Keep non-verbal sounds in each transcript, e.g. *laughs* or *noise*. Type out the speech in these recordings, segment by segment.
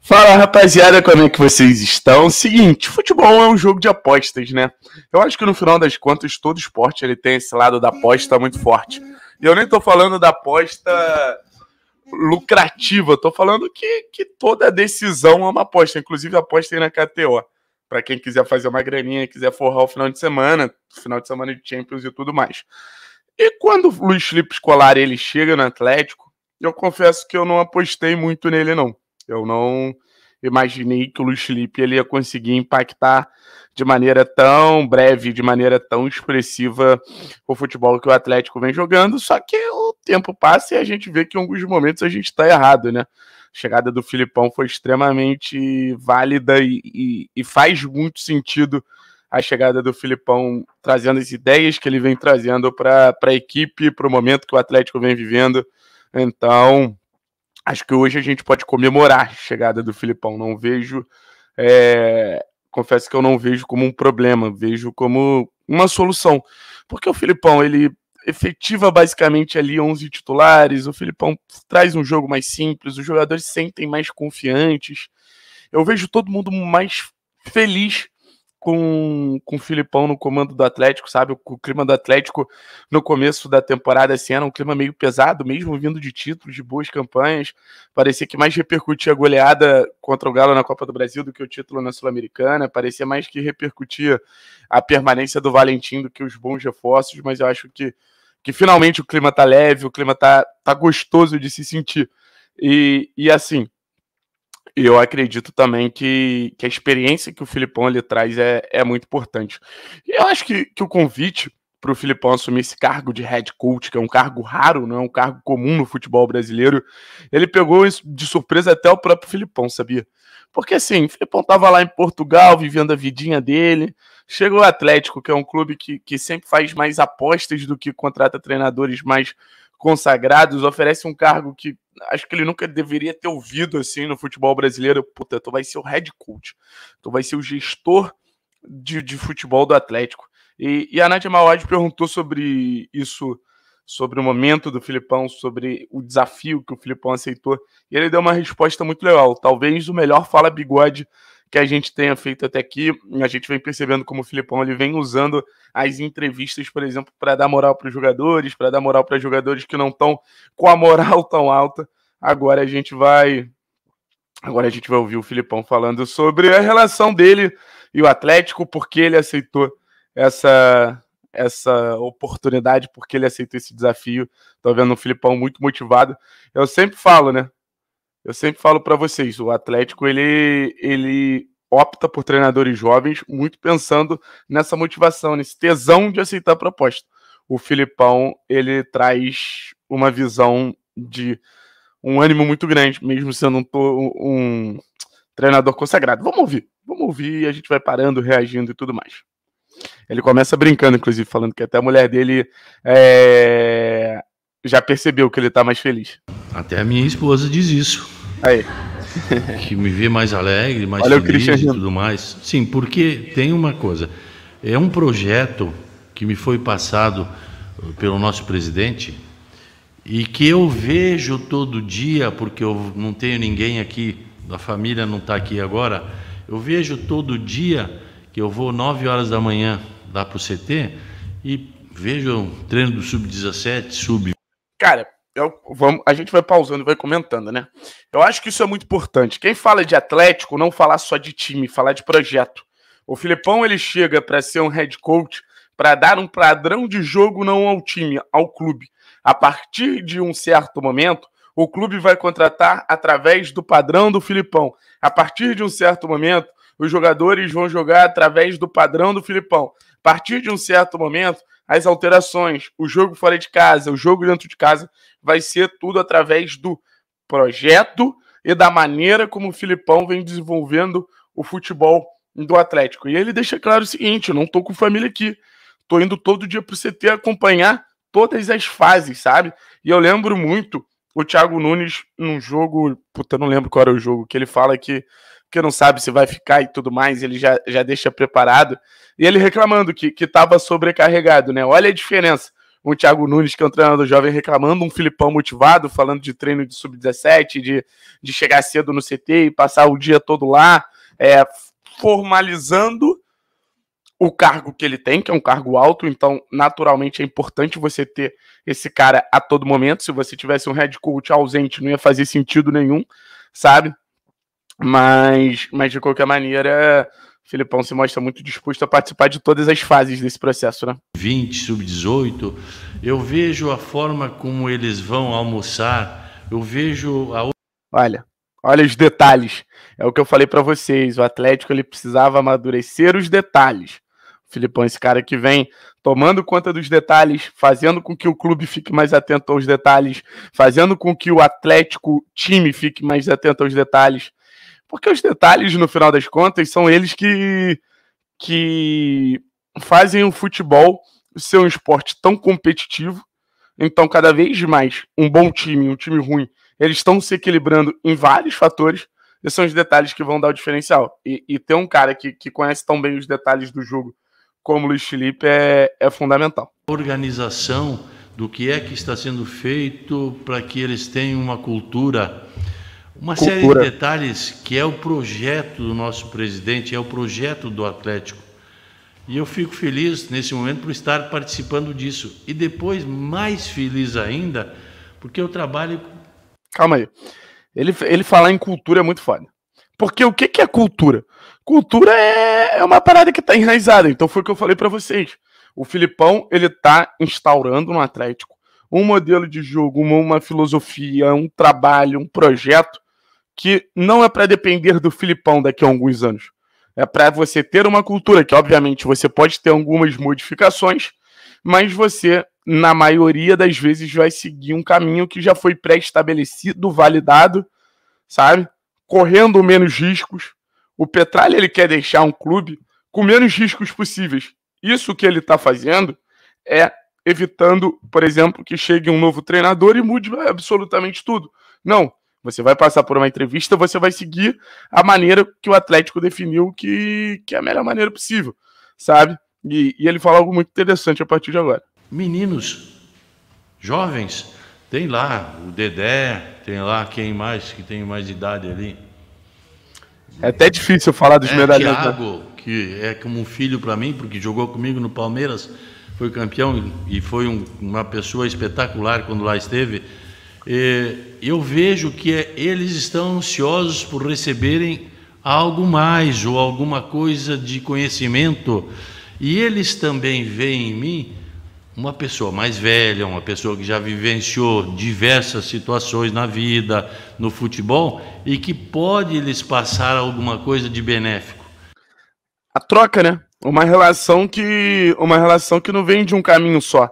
Fala rapaziada, como é que vocês estão? Seguinte, futebol é um jogo de apostas, né? Eu acho que no final das contas todo esporte ele tem esse lado da aposta muito forte. E eu nem tô falando da aposta lucrativa, estou tô falando que, que toda decisão é uma aposta, inclusive apostem na KTO. Para quem quiser fazer uma graninha, quiser forrar o final de semana, final de semana de Champions e tudo mais. E quando o Luiz Felipe Scolari ele chega no Atlético, eu confesso que eu não apostei muito nele não. Eu não imaginei que o Luiz Felipe ele ia conseguir impactar de maneira tão breve, de maneira tão expressiva o futebol que o Atlético vem jogando. Só que o tempo passa e a gente vê que em alguns momentos a gente está errado, né? A chegada do Filipão foi extremamente válida e, e, e faz muito sentido a chegada do Filipão trazendo as ideias que ele vem trazendo para a equipe, para o momento que o Atlético vem vivendo. Então, acho que hoje a gente pode comemorar a chegada do Filipão. Não vejo, é, confesso que eu não vejo como um problema, vejo como uma solução. Porque o Filipão, ele efetiva basicamente ali 11 titulares, o Filipão traz um jogo mais simples, os jogadores sentem mais confiantes. Eu vejo todo mundo mais feliz com, com o Filipão no comando do Atlético, sabe? O clima do Atlético no começo da temporada assim era um clima meio pesado, mesmo vindo de títulos, de boas campanhas. Parecia que mais repercutia a goleada contra o Galo na Copa do Brasil do que o título na Sul-Americana. Parecia mais que repercutia a permanência do Valentim do que os bons reforços, mas eu acho que, que finalmente o clima tá leve, o clima tá, tá gostoso de se sentir. E, e assim, e eu acredito também que, que a experiência que o Filipão ali traz é, é muito importante. E eu acho que, que o convite para o Filipão assumir esse cargo de head coach, que é um cargo raro, não é um cargo comum no futebol brasileiro, ele pegou de surpresa até o próprio Filipão, sabia? Porque assim, o Filipão estava lá em Portugal, vivendo a vidinha dele, chegou o Atlético, que é um clube que, que sempre faz mais apostas do que contrata treinadores mais consagrados, oferece um cargo que acho que ele nunca deveria ter ouvido assim no futebol brasileiro. Puta, tu vai ser o head coach, tu vai ser o gestor de, de futebol do Atlético. E, e a Nath Mawad perguntou sobre isso, sobre o momento do Filipão, sobre o desafio que o Filipão aceitou. E ele deu uma resposta muito legal. Talvez o melhor fala bigode que a gente tenha feito até aqui. A gente vem percebendo como o Filipão ele vem usando as entrevistas, por exemplo, para dar moral para os jogadores, para dar moral para jogadores que não estão com a moral tão alta. Agora a gente vai Agora a gente vai ouvir o Filipão falando sobre a relação dele e o Atlético, porque ele aceitou essa essa oportunidade, porque ele aceitou esse desafio. Estou vendo o Filipão muito motivado. Eu sempre falo, né? Eu sempre falo para vocês, o Atlético ele, ele opta por treinadores jovens, muito pensando nessa motivação, nesse tesão de aceitar a proposta. O Filipão ele traz uma visão de um ânimo muito grande, mesmo sendo um, um treinador consagrado. Vamos ouvir, vamos ouvir e a gente vai parando, reagindo e tudo mais. Ele começa brincando, inclusive, falando que até a mulher dele é, já percebeu que ele tá mais feliz. Até a minha esposa diz isso. Aí. *laughs* que me vê mais alegre, mais Olha feliz e tudo mais. Sim, porque tem uma coisa. É um projeto que me foi passado uh, pelo nosso presidente e que eu vejo todo dia, porque eu não tenho ninguém aqui, a família não está aqui agora. Eu vejo todo dia que eu vou 9 horas da manhã lá para o CT e vejo o treino do sub-17, sub Cara, eu, vamos, a gente vai pausando e vai comentando, né? Eu acho que isso é muito importante. Quem fala de Atlético, não falar só de time, falar de projeto. O Filipão ele chega para ser um head coach para dar um padrão de jogo não ao time, ao clube. A partir de um certo momento, o clube vai contratar através do padrão do Filipão. A partir de um certo momento, os jogadores vão jogar através do padrão do Filipão. A partir de um certo momento, as alterações, o jogo fora de casa, o jogo dentro de casa, vai ser tudo através do projeto e da maneira como o Filipão vem desenvolvendo o futebol do Atlético. E ele deixa claro o seguinte: eu não tô com família aqui. Tô indo todo dia pro CT acompanhar todas as fases, sabe? E eu lembro muito o Thiago Nunes num jogo, puta, não lembro qual era o jogo, que ele fala que porque não sabe se vai ficar e tudo mais, ele já, já deixa preparado. E ele reclamando que estava sobrecarregado, né? Olha a diferença. Um Thiago Nunes, que é um treinador jovem, reclamando, um Filipão motivado, falando de treino de sub-17, de, de chegar cedo no CT e passar o dia todo lá, é, formalizando o cargo que ele tem, que é um cargo alto, então naturalmente é importante você ter esse cara a todo momento. Se você tivesse um head coach ausente, não ia fazer sentido nenhum, sabe? Mas, mas de qualquer maneira, o Filipão se mostra muito disposto a participar de todas as fases desse processo, né? 20, sub-18, eu vejo a forma como eles vão almoçar, eu vejo a. Olha, olha os detalhes. É o que eu falei para vocês. O Atlético ele precisava amadurecer os detalhes. O Filipão, esse cara que vem tomando conta dos detalhes, fazendo com que o clube fique mais atento aos detalhes, fazendo com que o Atlético time fique mais atento aos detalhes. Porque os detalhes, no final das contas, são eles que, que fazem o futebol ser um esporte tão competitivo. Então, cada vez mais, um bom time, um time ruim, eles estão se equilibrando em vários fatores. E são os detalhes que vão dar o diferencial. E, e ter um cara que, que conhece tão bem os detalhes do jogo como o Luiz Felipe é, é fundamental. Organização do que é que está sendo feito para que eles tenham uma cultura uma cultura. série de detalhes que é o projeto do nosso presidente, é o projeto do Atlético. E eu fico feliz nesse momento por estar participando disso. E depois, mais feliz ainda, porque eu trabalho. Calma aí. Ele, ele falar em cultura é muito foda. Porque o que, que é cultura? Cultura é, é uma parada que está enraizada. Então foi o que eu falei para vocês. O Filipão, ele está instaurando no Atlético um modelo de jogo, uma, uma filosofia, um trabalho, um projeto que não é para depender do Filipão daqui a alguns anos. É para você ter uma cultura que, obviamente, você pode ter algumas modificações, mas você, na maioria das vezes, vai seguir um caminho que já foi pré-estabelecido, validado, sabe? Correndo menos riscos. O Petralha ele quer deixar um clube com menos riscos possíveis. Isso que ele está fazendo é evitando, por exemplo, que chegue um novo treinador e mude absolutamente tudo. Não, você vai passar por uma entrevista, você vai seguir a maneira que o Atlético definiu que, que é a melhor maneira possível, sabe? E, e ele fala algo muito interessante a partir de agora. Meninos, jovens, tem lá o Dedé, tem lá quem mais que tem mais idade ali. É até difícil falar dos é medalhões. Thiago, né? que é como um filho para mim, porque jogou comigo no Palmeiras, foi campeão e foi um, uma pessoa espetacular quando lá esteve é, eu vejo que é, eles estão ansiosos por receberem algo mais ou alguma coisa de conhecimento. E eles também veem em mim uma pessoa mais velha, uma pessoa que já vivenciou diversas situações na vida, no futebol, e que pode lhes passar alguma coisa de benéfico. A troca, né? Uma relação que uma relação que não vem de um caminho só.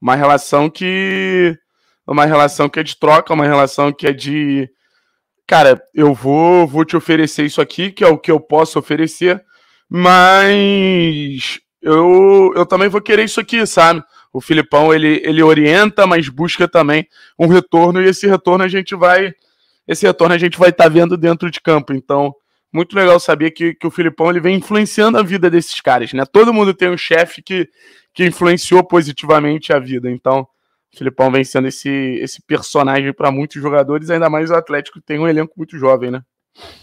Uma relação que uma relação que é de troca, uma relação que é de cara, eu vou, vou te oferecer isso aqui, que é o que eu posso oferecer, mas eu, eu também vou querer isso aqui, sabe? O Filipão, ele, ele orienta, mas busca também um retorno, e esse retorno a gente vai esse retorno a gente vai estar tá vendo dentro de campo. Então, muito legal saber que, que o Filipão ele vem influenciando a vida desses caras, né? Todo mundo tem um chefe que, que influenciou positivamente a vida. Então, Filipão vem sendo esse, esse personagem para muitos jogadores, ainda mais o Atlético tem um elenco muito jovem, né?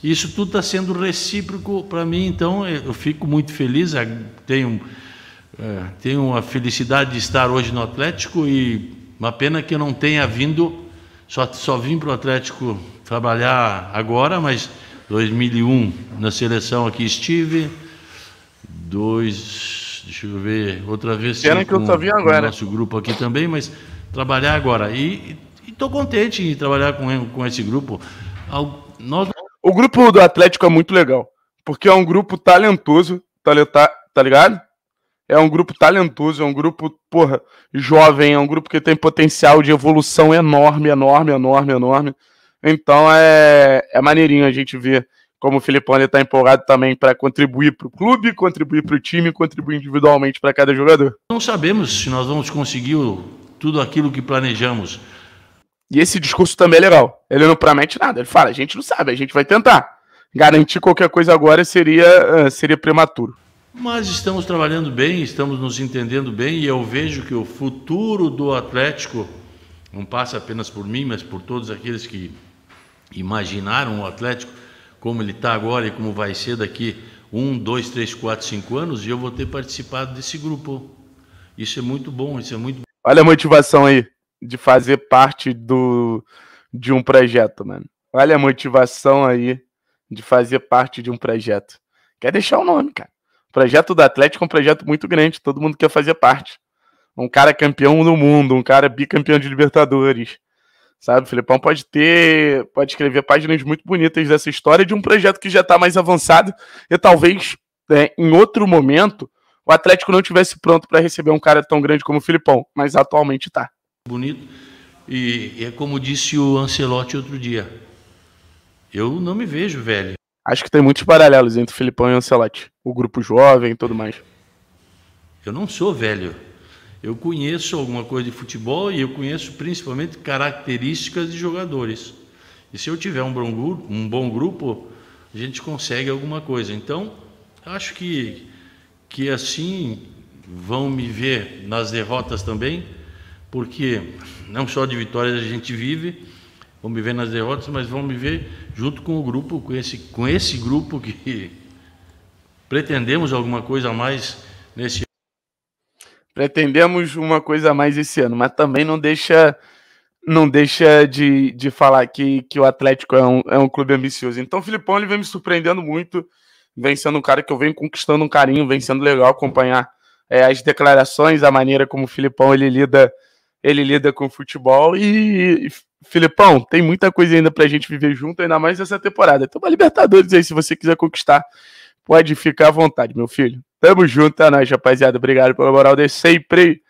Isso tudo está sendo recíproco para mim, então eh, eu fico muito feliz. É, tenho, é, tenho a felicidade de estar hoje no Atlético e uma pena que eu não tenha vindo, só, só vim para o Atlético trabalhar agora, mas 2001 na seleção aqui estive, dois, deixa eu ver, outra vez. Pena que eu só vim agora. Nosso grupo aqui também, mas trabalhar agora. E estou contente em trabalhar com, com esse grupo. Nós... O grupo do Atlético é muito legal, porque é um grupo talentoso, tá, tá ligado? É um grupo talentoso, é um grupo, porra, jovem, é um grupo que tem potencial de evolução enorme, enorme, enorme, enorme. Então é, é maneirinho a gente ver como o Filipão está empolgado também para contribuir para o clube, contribuir para o time, contribuir individualmente para cada jogador. Não sabemos se nós vamos conseguir o tudo aquilo que planejamos. E esse discurso também é legal. Ele não promete nada. Ele fala: a gente não sabe, a gente vai tentar. Garantir qualquer coisa agora seria, ah, seria prematuro. Mas estamos trabalhando bem, estamos nos entendendo bem e eu vejo que o futuro do Atlético não passa apenas por mim, mas por todos aqueles que imaginaram o Atlético como ele está agora e como vai ser daqui um, dois, três, quatro, cinco anos, e eu vou ter participado desse grupo. Isso é muito bom, isso é muito Olha a motivação aí de fazer parte do, de um projeto, mano. Olha a motivação aí de fazer parte de um projeto. Quer deixar o nome, cara. O projeto do Atlético é um projeto muito grande, todo mundo quer fazer parte. Um cara campeão do mundo, um cara bicampeão de Libertadores. Sabe, o Filipão pode ter, pode escrever páginas muito bonitas dessa história de um projeto que já está mais avançado e talvez é, em outro momento o Atlético não tivesse pronto para receber um cara tão grande como o Filipão, mas atualmente está. Bonito. E é como disse o Ancelotti outro dia. Eu não me vejo, velho. Acho que tem muitos paralelos entre o Filipão e o Ancelotti. O grupo jovem e tudo mais. Eu não sou velho. Eu conheço alguma coisa de futebol e eu conheço principalmente características de jogadores. E se eu tiver um bom grupo, um bom grupo a gente consegue alguma coisa. Então, acho que que assim vão me ver nas derrotas também, porque não só de vitórias a gente vive, vão me ver nas derrotas, mas vão me ver junto com o grupo, com esse, com esse grupo que *laughs* pretendemos alguma coisa a mais nesse ano. Pretendemos uma coisa a mais esse ano, mas também não deixa não deixa de, de falar que, que o Atlético é um, é um clube ambicioso. Então o Filipão ele vem me surpreendendo muito vem sendo um cara que eu venho conquistando um carinho, vem sendo legal acompanhar é, as declarações, a maneira como o Filipão ele lida, ele lida com o futebol. E, e Filipão, tem muita coisa ainda pra gente viver junto, ainda mais essa temporada. então uma Libertadores aí, se você quiser conquistar, pode ficar à vontade, meu filho. Tamo junto, é nóis, rapaziada. Obrigado pela moral de sempre.